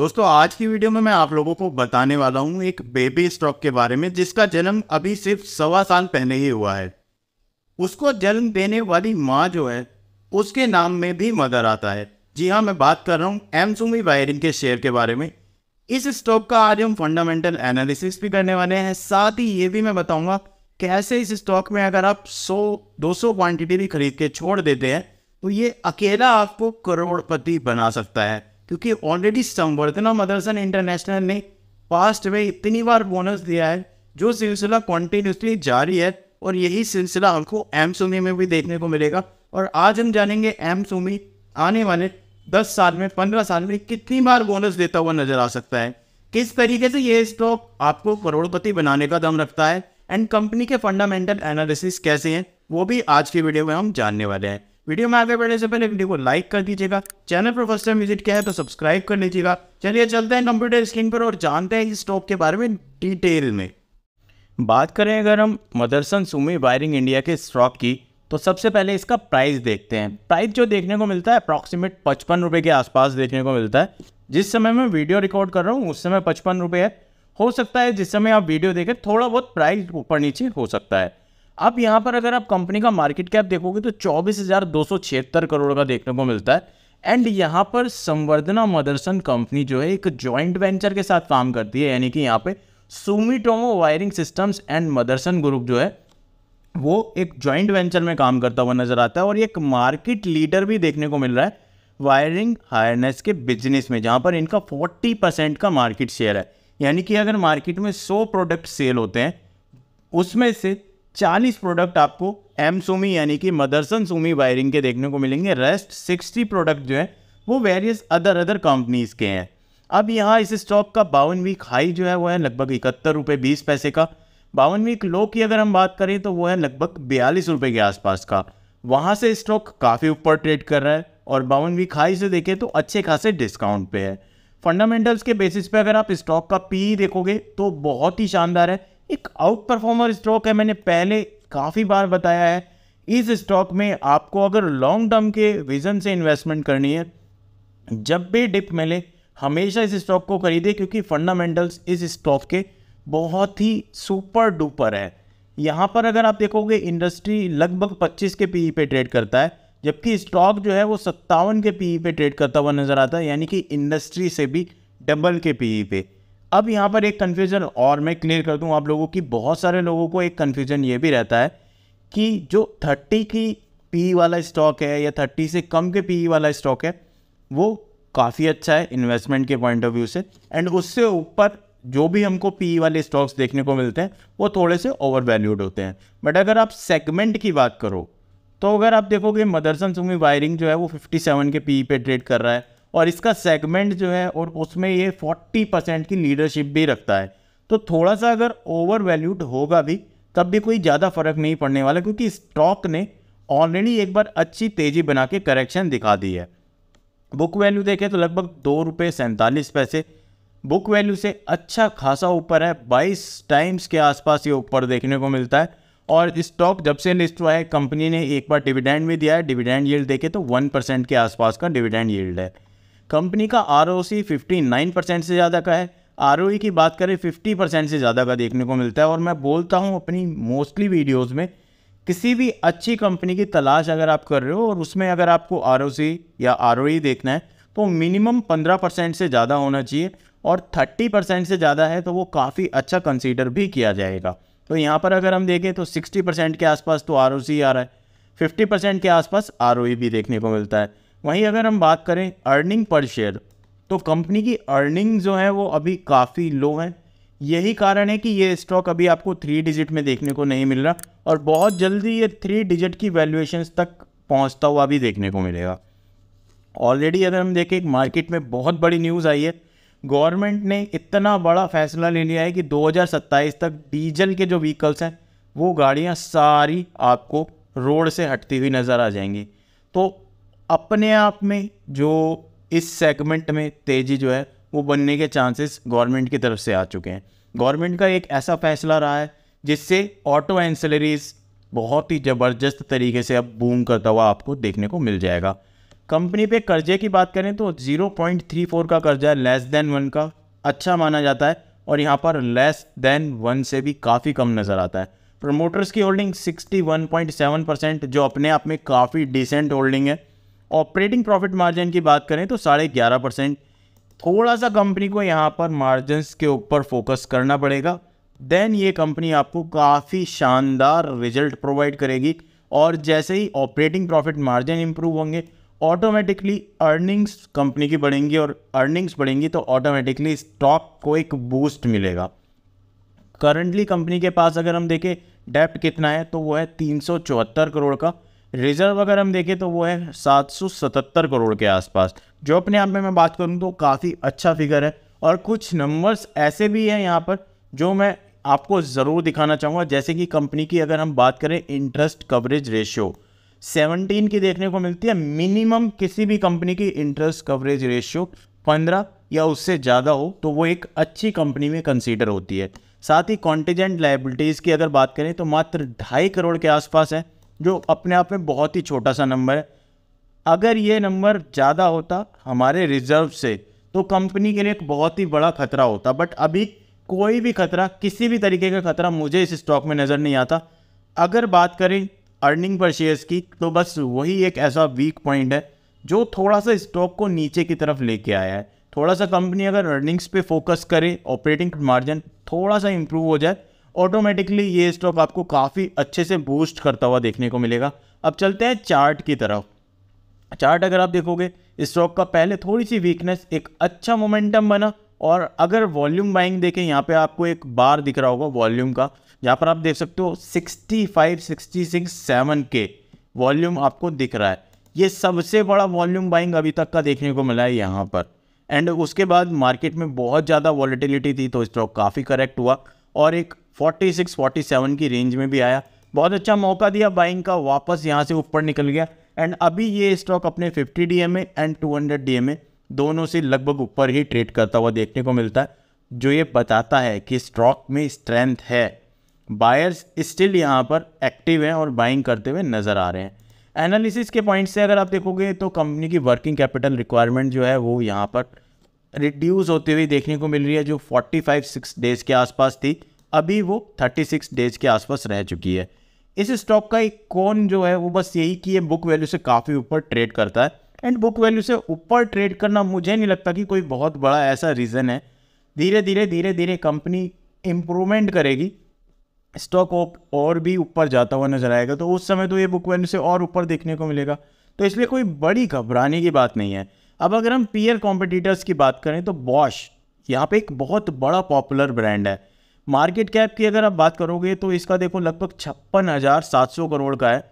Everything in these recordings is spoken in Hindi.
दोस्तों आज की वीडियो में मैं आप लोगों को बताने वाला हूँ एक बेबी स्टॉक के बारे में जिसका जन्म अभी सिर्फ सवा साल पहले ही हुआ है उसको जन्म देने वाली माँ जो है उसके नाम में भी मदर आता है जी हाँ मैं बात कर रहा हूँ एमसुमी वायरिन के शेयर के बारे में इस स्टॉक का आज हम फंडामेंटल एनालिसिस भी करने वाले हैं साथ ही ये भी मैं बताऊंगा कैसे इस स्टॉक में अगर आप 100-200 क्वांटिटी भी खरीद के छोड़ देते हैं तो ये अकेला आपको करोड़पति बना सकता है क्योंकि ऑलरेडी संवर्धना मदरसन इंटरनेशनल ने पास्ट में इतनी बार बोनस दिया है जो सिलसिला कॉन्टीन्यूसली जारी है और यही सिलसिला हमको एम सुमी में भी देखने को मिलेगा और आज हम जानेंगे एम सुमी आने वाले दस साल में पंद्रह साल में कितनी बार बोनस देता हुआ नजर आ सकता है किस तरीके से ये स्टॉक आपको करोड़पति बनाने का दम रखता है एंड कंपनी के फंडामेंटल एनालिसिस कैसे हैं वो भी आज की वीडियो में हम जानने वाले हैं वीडियो में आगे बढ़ने से पहले वीडियो को लाइक कर दीजिएगा चैनल पर फर्स्ट टाइम विजिट किया है तो सब्सक्राइब कर लीजिएगा चलिए चलते हैं कंप्यूटर स्क्रीन पर और जानते हैं इस स्टॉक के बारे में डिटेल में बात करें अगर हम मदरसन सुमी वायरिंग इंडिया के स्टॉक की तो सबसे पहले इसका प्राइस देखते हैं प्राइस जो देखने को मिलता है अप्रॉक्सीमेट पचपन रुपये के आसपास देखने को मिलता है जिस समय मैं वीडियो रिकॉर्ड कर रहा हूँ उस समय पचपन रुपये है हो सकता है जिस समय आप वीडियो देखें थोड़ा बहुत प्राइस ऊपर नीचे हो सकता है अब यहाँ पर अगर आप कंपनी का मार्केट कैप देखोगे तो चौबीस करोड़ का देखने को मिलता है एंड यहाँ पर संवर्धना मदरसन कंपनी जो है एक जॉइंट वेंचर के साथ काम करती है यानी कि यहाँ पे Sumitomo wiring systems and Motherson group जो है वो एक जॉइंट वेंचर में काम करता हुआ नज़र आता है और एक मार्केट लीडर भी देखने को मिल रहा है वायरिंग हायरनेस के बिजनेस में जहाँ पर इनका 40 परसेंट का मार्केट शेयर है यानी कि अगर मार्केट में 100 प्रोडक्ट सेल होते हैं उसमें से चालीस प्रोडक्ट आपको एम सोमी यानी कि मदरसन सोमी वायरिंग के देखने को मिलेंगे रेस्ट सिक्सटी प्रोडक्ट जो है वो वेरियस अदर अदर कंपनीज़ के हैं अब यहाँ इस स्टॉक का बावन वीक हाई जो है वो है लगभग इकहत्तर रुपये बीस पैसे का बावन वीक लो की अगर हम बात करें तो वो है लगभग बयालीस रुपये के आसपास का वहाँ से स्टॉक काफ़ी ऊपर ट्रेड कर रहा है और बावन वीक हाई से देखें तो अच्छे खासे डिस्काउंट पे है फंडामेंटल्स के बेसिस पे अगर आप स्टॉक का पी देखोगे तो बहुत ही शानदार है एक आउट परफॉर्मर स्टॉक है मैंने पहले काफ़ी बार बताया है इस स्टॉक में आपको अगर लॉन्ग टर्म के विज़न से इन्वेस्टमेंट करनी है जब भी डिप मिले हमेशा इस स्टॉक को खरीदे क्योंकि फंडामेंटल्स इस स्टॉक के बहुत ही सुपर डुपर है यहाँ पर अगर आप देखोगे इंडस्ट्री लगभग 25 के पीई e पे ट्रेड करता है जबकि स्टॉक जो है वो सत्तावन के पीई e पे ट्रेड करता हुआ नज़र आता है यानी कि इंडस्ट्री से भी डबल के पीई e पे अब यहाँ पर एक कन्फ्यूज़न और मैं क्लियर कर दूँ आप लोगों की बहुत सारे लोगों को एक कन्फ्यूज़न ये भी रहता है कि जो थर्टी की पी e वाला स्टॉक है या थर्टी से कम के पी e वाला स्टॉक है वो काफ़ी अच्छा है इन्वेस्टमेंट के पॉइंट ऑफ व्यू से एंड उससे ऊपर जो भी हमको पी e वाले स्टॉक्स देखने को मिलते हैं वो थोड़े से ओवर वैल्यूड होते हैं बट अगर आप सेगमेंट की बात करो तो अगर आप देखोगे मदरसन सुमी वायरिंग जो है वो 57 के पी पे ट्रेड कर रहा है और इसका सेगमेंट जो है और उसमें ये 40 परसेंट की लीडरशिप भी रखता है तो थोड़ा सा अगर ओवर वैल्यूड होगा भी तब भी कोई ज़्यादा फ़र्क नहीं पड़ने वाला क्योंकि स्टॉक ने ऑलरेडी एक बार अच्छी तेज़ी बना के करेक्शन दिखा दी है बुक वैल्यू देखें तो लगभग दो रुपये सैंतालीस पैसे बुक वैल्यू से अच्छा खासा ऊपर है बाईस टाइम्स के आसपास ये ऊपर देखने को मिलता है और स्टॉक जब से लिस्ट हुआ है कंपनी ने एक बार डिविडेंड भी दिया है डिविडेंड यील्ड देखे तो वन परसेंट के आसपास का डिविडेंड यील्ड है कंपनी का R O C fifty nine percent से ज़्यादा का है आर ओ ई की बात करें फिफ्टी परसेंट से ज़्यादा का देखने को मिलता है और मैं बोलता हूँ अपनी मोस्टली वीडियोज़ में किसी भी अच्छी कंपनी की तलाश अगर आप कर रहे हो और उसमें अगर आपको आर या आर देखना है तो मिनिमम 15 परसेंट से ज़्यादा होना चाहिए और 30 परसेंट से ज़्यादा है तो वो काफ़ी अच्छा कंसीडर भी किया जाएगा तो यहाँ पर अगर हम देखें तो 60 परसेंट के आसपास तो आर आ रहा है 50 परसेंट के आसपास आर भी देखने को मिलता है वहीं अगर हम बात करें अर्निंग पर शेयर तो कंपनी की अर्निंग जो है वो अभी काफ़ी लो है यही कारण है कि ये स्टॉक अभी आपको थ्री डिजिट में देखने को नहीं मिल रहा और बहुत जल्दी ये थ्री डिजिट की वैल्यूएशन तक पहुंचता हुआ भी देखने को मिलेगा ऑलरेडी अगर हम देखें मार्केट में बहुत बड़ी न्यूज़ आई है गवर्नमेंट ने इतना बड़ा फैसला ले लिया है कि 2027 तक डीजल के जो व्हीकल्स हैं वो गाड़ियाँ सारी आपको रोड से हटती हुई नज़र आ जाएंगी तो अपने आप में जो इस सेगमेंट में तेज़ी जो है वो बनने के चांसेस गवर्नमेंट की तरफ से आ चुके हैं गवर्नमेंट का एक ऐसा फैसला रहा है जिससे ऑटो एंसलरीज बहुत ही ज़बरदस्त तरीके से अब बूम करता हुआ आपको देखने को मिल जाएगा कंपनी पे कर्जे की बात करें तो 0.34 का कर्जा लेस देन वन का अच्छा माना जाता है और यहाँ पर लेस देन वन से भी काफ़ी कम नज़र आता है प्रमोटर्स की होल्डिंग 61.7 परसेंट जो अपने आप में काफ़ी डिसेंट होल्डिंग है ऑपरेटिंग प्रॉफिट मार्जिन की बात करें तो साढ़े ग्यारह परसेंट थोड़ा सा कंपनी को यहाँ पर मार्जिनस के ऊपर फोकस करना पड़ेगा देन ये कंपनी आपको काफ़ी शानदार रिजल्ट प्रोवाइड करेगी और जैसे ही ऑपरेटिंग प्रॉफिट मार्जिन इम्प्रूव होंगे ऑटोमेटिकली अर्निंग्स कंपनी की बढ़ेंगी और अर्निंग्स बढ़ेंगी तो ऑटोमेटिकली स्टॉक को एक बूस्ट मिलेगा करंटली कंपनी के पास अगर हम देखें डेप्ट कितना है तो वो है तीन करोड़ का रिज़र्व अगर हम देखें तो वो है सतहत्तर करोड़ के आसपास जो अपने आप में मैं बात करूँ तो काफ़ी अच्छा फिगर है और कुछ नंबर्स ऐसे भी हैं यहाँ पर जो मैं आपको ज़रूर दिखाना चाहूँगा जैसे कि कंपनी की अगर हम बात करें इंटरेस्ट कवरेज रेशियो 17 की देखने को मिलती है मिनिमम किसी भी कंपनी की इंटरेस्ट कवरेज रेशियो 15 या उससे ज़्यादा हो तो वो एक अच्छी कंपनी में कंसीडर होती है साथ ही कॉन्टीजेंट लाइबिलिटीज़ की अगर बात करें तो मात्र ढाई करोड़ के आसपास है जो अपने आप में बहुत ही छोटा सा नंबर है अगर ये नंबर ज़्यादा होता हमारे रिजर्व से तो कंपनी के लिए एक बहुत ही बड़ा खतरा होता बट अभी कोई भी खतरा किसी भी तरीके का खतरा मुझे इस स्टॉक में नज़र नहीं आता अगर बात करें अर्निंग पर शेयर्स की तो बस वही एक ऐसा वीक पॉइंट है जो थोड़ा सा स्टॉक को नीचे की तरफ लेके आया है थोड़ा सा कंपनी अगर अर्निंग्स पे फोकस करे ऑपरेटिंग मार्जिन थोड़ा सा इम्प्रूव हो जाए ऑटोमेटिकली ये स्टॉक आपको काफ़ी अच्छे से बूस्ट करता हुआ देखने को मिलेगा अब चलते हैं चार्ट की तरफ चार्ट अगर आप देखोगे स्टॉक का पहले थोड़ी सी वीकनेस एक अच्छा मोमेंटम बना और अगर वॉल्यूम बाइंग देखें यहाँ पे आपको एक बार दिख रहा होगा वॉल्यूम का यहाँ पर आप देख सकते हो 65, 66, 7 के वॉल्यूम आपको दिख रहा है ये सबसे बड़ा वॉल्यूम बाइंग अभी तक का देखने को मिला है यहाँ पर एंड उसके बाद मार्केट में बहुत ज़्यादा वॉलीटिलिटी थी तो स्टॉक काफ़ी करेक्ट हुआ और एक 46, 47 की रेंज में भी आया बहुत अच्छा मौका दिया बाइंग का वापस यहाँ से ऊपर निकल गया एंड अभी ये स्टॉक अपने 50 डी एम एंड 200 डी दोनों से लगभग ऊपर ही ट्रेड करता हुआ देखने को मिलता है जो ये बताता है कि स्टॉक में स्ट्रेंथ है बायर्स स्टिल यहाँ पर एक्टिव हैं और बाइंग करते हुए नज़र आ रहे हैं एनालिसिस के पॉइंट से अगर आप देखोगे तो कंपनी की वर्किंग कैपिटल रिक्वायरमेंट जो है वो यहाँ पर रिड्यूस होती हुई देखने को मिल रही है जो 45 सिक्स डेज़ के आसपास थी अभी वो 36 डेज़ के आसपास रह चुकी है इस स्टॉक का एक कौन जो है वो बस यही कि ये बुक वैल्यू से काफ़ी ऊपर ट्रेड करता है एंड बुक वैल्यू से ऊपर ट्रेड करना मुझे नहीं लगता कि कोई बहुत बड़ा ऐसा रीज़न है धीरे धीरे धीरे धीरे कंपनी इम्प्रूवमेंट करेगी स्टॉक और भी ऊपर जाता हुआ नजर आएगा तो उस समय तो ये बुक वैल्यू से और ऊपर देखने को मिलेगा तो इसलिए कोई बड़ी घबराने की बात नहीं है अब अगर हम पीयर कॉम्पिटिटर्स की बात करें तो बॉश यहाँ पे एक बहुत बड़ा पॉपुलर ब्रांड है मार्केट कैप की अगर आप बात करोगे तो इसका देखो लगभग छप्पन हज़ार सात सौ करोड़ का है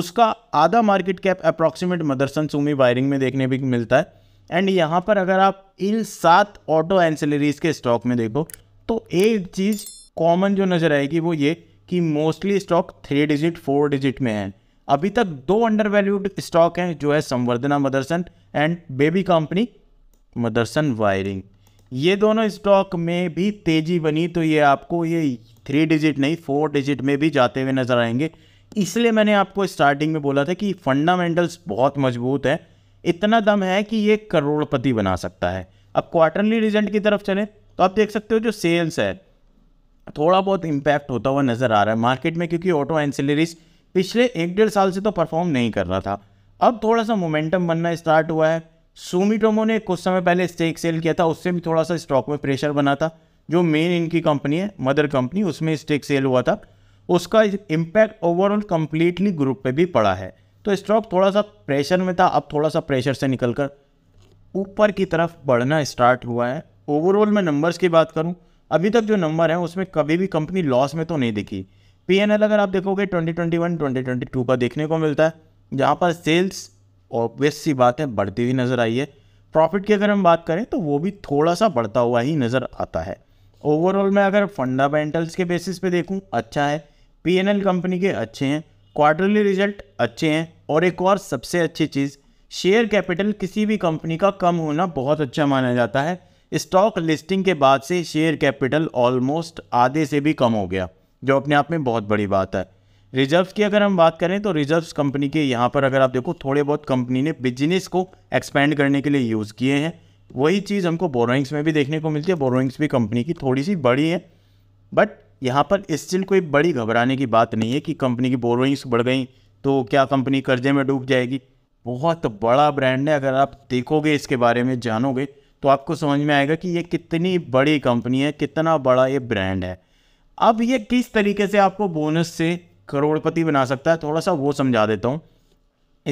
उसका आधा market cap approximate Motherson Sumi wiring में देखने भी मिलता है एंड यहाँ पर अगर आप इन सात ऑटो एंसिलरीज के स्टॉक में देखो तो एक चीज़ कॉमन जो नज़र आएगी वो ये कि mostly stock three digit four digit में है अभी तक दो अंडर वैल्यूड स्टॉक हैं जो है Samvardhana Motherson and baby company Motherson wiring ये दोनों स्टॉक में भी तेज़ी बनी तो ये आपको ये थ्री डिजिट नहीं फोर डिजिट में भी जाते हुए नज़र आएंगे इसलिए मैंने आपको स्टार्टिंग में बोला था कि फंडामेंटल्स बहुत मजबूत है इतना दम है कि ये करोड़पति बना सकता है अब क्वार्टरली रिजल्ट की तरफ चलें तो आप देख सकते हो जो सेल्स है थोड़ा बहुत इम्पैक्ट होता हुआ नज़र आ रहा है मार्केट में क्योंकि ऑटो एंसिलरीज पिछले एक डेढ़ साल से तो परफॉर्म नहीं कर रहा था अब थोड़ा सा मोमेंटम बनना स्टार्ट हुआ है सुमिटोमो ने कुछ समय पहले स्टेक सेल किया था उससे भी थोड़ा सा स्टॉक में प्रेशर बना था जो मेन इनकी कंपनी है मदर कंपनी उसमें स्टेक सेल हुआ था उसका इम्पैक्ट ओवरऑल कम्प्लीटली ग्रुप पे भी पड़ा है तो स्टॉक थोड़ा सा प्रेशर में था अब थोड़ा सा प्रेशर से निकल कर ऊपर की तरफ बढ़ना स्टार्ट हुआ है ओवरऑल मैं नंबर्स की बात करूँ अभी तक जो नंबर है उसमें कभी भी कंपनी लॉस में तो नहीं दिखी एल अगर आप देखोगे 2021 2022 का देखने को मिलता है जहाँ पर सेल्स ऑब्वियस सी बात है बढ़ती हुई नज़र आई है प्रॉफिट की अगर हम बात करें तो वो भी थोड़ा सा बढ़ता हुआ ही नज़र आता है ओवरऑल मैं अगर फंडामेंटल्स के बेसिस पे देखूँ अच्छा है एल कंपनी के अच्छे हैं क्वार्टरली रिजल्ट अच्छे हैं और एक और सबसे अच्छी चीज़ शेयर कैपिटल किसी भी कंपनी का कम होना बहुत अच्छा माना जाता है स्टॉक लिस्टिंग के बाद से शेयर कैपिटल ऑलमोस्ट आधे से भी कम हो गया जो अपने आप में बहुत बड़ी बात है रिजर्व्स की अगर हम बात करें तो रिजर्व्स कंपनी के यहाँ पर अगर आप देखो थोड़े बहुत कंपनी ने बिजनेस को एक्सपेंड करने के लिए यूज़ किए हैं वही चीज़ हमको बोरोइंग्स में भी देखने को मिलती है बोरोइंग्स भी कंपनी की थोड़ी सी बड़ी है बट यहाँ पर स्टिल कोई बड़ी घबराने की बात नहीं है कि कंपनी की बोरोइंग्स बढ़ गई तो क्या कंपनी कर्जे में डूब जाएगी बहुत बड़ा ब्रांड है अगर आप देखोगे इसके बारे में जानोगे तो आपको समझ में आएगा कि ये कितनी बड़ी कंपनी है कितना बड़ा ये ब्रांड है अब ये किस तरीके से आपको बोनस से करोड़पति बना सकता है थोड़ा सा वो समझा देता हूँ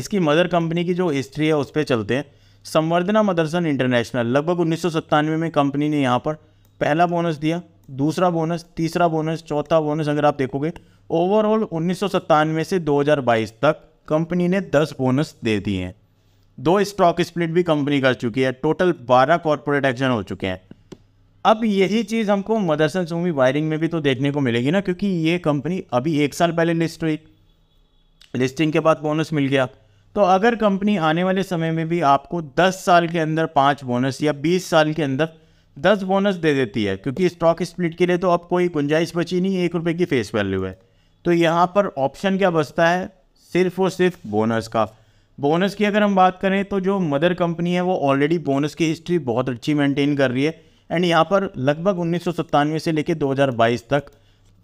इसकी मदर कंपनी की जो हिस्ट्री है उस पर चलते हैं संवर्धना मदरसन इंटरनेशनल लगभग उन्नीस में कंपनी ने यहाँ पर पहला बोनस दिया दूसरा बोनस तीसरा बोनस चौथा बोनस अगर आप देखोगे ओवरऑल उन्नीस से 2022 तक कंपनी ने 10 बोनस दे दिए हैं दो स्टॉक स्प्लिट भी कंपनी कर चुकी है टोटल 12 कॉरपोरेट एक्शन हो चुके हैं अब यही चीज़ हमको मदरसन सूमी वायरिंग में भी तो देखने को मिलेगी ना क्योंकि ये कंपनी अभी एक साल पहले लिस्ट हुई लिस्टिंग के बाद बोनस मिल गया तो अगर कंपनी आने वाले समय में भी आपको 10 साल के अंदर पाँच बोनस या 20 साल के अंदर 10 बोनस दे देती है क्योंकि स्टॉक स्प्लिट के लिए तो अब कोई गुंजाइश बची नहीं एक रुपये की फेस वैल्यू है तो यहाँ पर ऑप्शन क्या बचता है सिर्फ और सिर्फ बोनस का बोनस की अगर हम बात करें तो जो मदर कंपनी है वो ऑलरेडी बोनस की हिस्ट्री बहुत अच्छी मेंटेन कर रही है एंड यहाँ पर लगभग उन्नीस से लेकर 2022 तक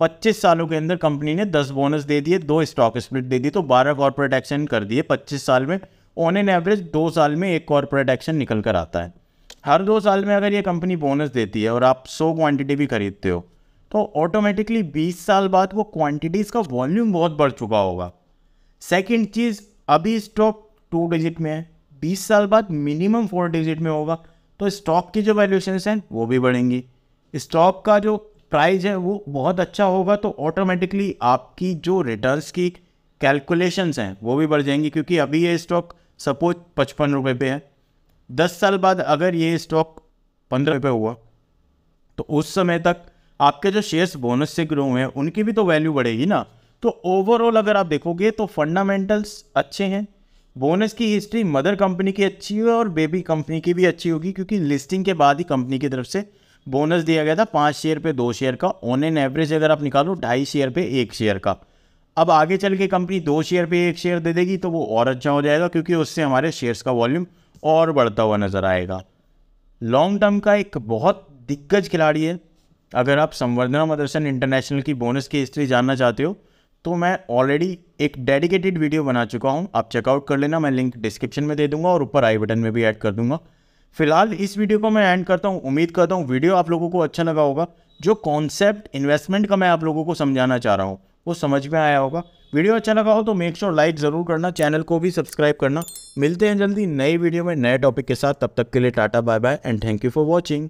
25 सालों के अंदर कंपनी ने 10 बोनस दे दिए दो स्टॉक स्प्लिट दे दी तो 12 कॉरपोरेट एक्शन कर दिए 25 साल में ऑन एन एवरेज दो साल में एक कॉरपोरेट एक्शन निकल कर आता है हर दो साल में अगर ये कंपनी बोनस देती है और आप 100 क्वांटिटी भी खरीदते हो तो ऑटोमेटिकली 20 साल बाद वो क्वान्टिटीज़ का वॉल्यूम बहुत बढ़ चुका होगा सेकेंड चीज़ अभी स्टॉक टू डिजिट में है बीस साल बाद मिनिमम फोर डिजिट में होगा तो स्टॉक की जो वैल्यूशन हैं वो भी बढ़ेंगी स्टॉक का जो प्राइस है वो बहुत अच्छा होगा तो ऑटोमेटिकली आपकी जो रिटर्न्स की कैलकुलेशंस हैं वो भी बढ़ जाएंगी क्योंकि अभी ये स्टॉक सपोज पचपन रुपये पे है दस साल बाद अगर ये स्टॉक पंद्रह रुपये हुआ तो उस समय तक आपके जो शेयर्स बोनस से ग्रो हुए हैं उनकी भी तो वैल्यू बढ़ेगी ना तो ओवरऑल अगर आप देखोगे तो फंडामेंटल्स अच्छे हैं बोनस की हिस्ट्री मदर कंपनी की अच्छी है और बेबी कंपनी की भी अच्छी होगी क्योंकि लिस्टिंग के बाद ही कंपनी की तरफ से बोनस दिया गया था पाँच शेयर पे दो शेयर का ऑन एन एवरेज अगर आप निकालो ढाई शेयर पे एक शेयर का अब आगे चल के कंपनी दो शेयर पे एक शेयर दे देगी तो वो और अच्छा हो जाएगा क्योंकि उससे हमारे शेयर्स का वॉल्यूम और बढ़ता हुआ नज़र आएगा लॉन्ग टर्म का एक बहुत दिग्गज खिलाड़ी है अगर आप संवर्धना मदरसन इंटरनेशनल की बोनस की हिस्ट्री जानना चाहते हो तो मैं ऑलरेडी एक डेडिकेटेड वीडियो बना चुका हूँ आप चेकआउट कर लेना मैं लिंक डिस्क्रिप्शन में दे दूंगा और ऊपर आई बटन में भी ऐड कर दूंगा फिलहाल इस वीडियो को मैं एंड करता हूँ उम्मीद करता हूँ वीडियो आप लोगों को अच्छा लगा होगा जो कॉन्सेप्ट इन्वेस्टमेंट का मैं आप लोगों को समझाना चाह रहा हूँ वो समझ में आया होगा वीडियो अच्छा लगा हो तो मेक श्योर लाइक ज़रूर करना चैनल को भी सब्सक्राइब करना मिलते हैं जल्दी नई वीडियो में नए टॉपिक के साथ तब तक के लिए tata bye bye and thank you for watching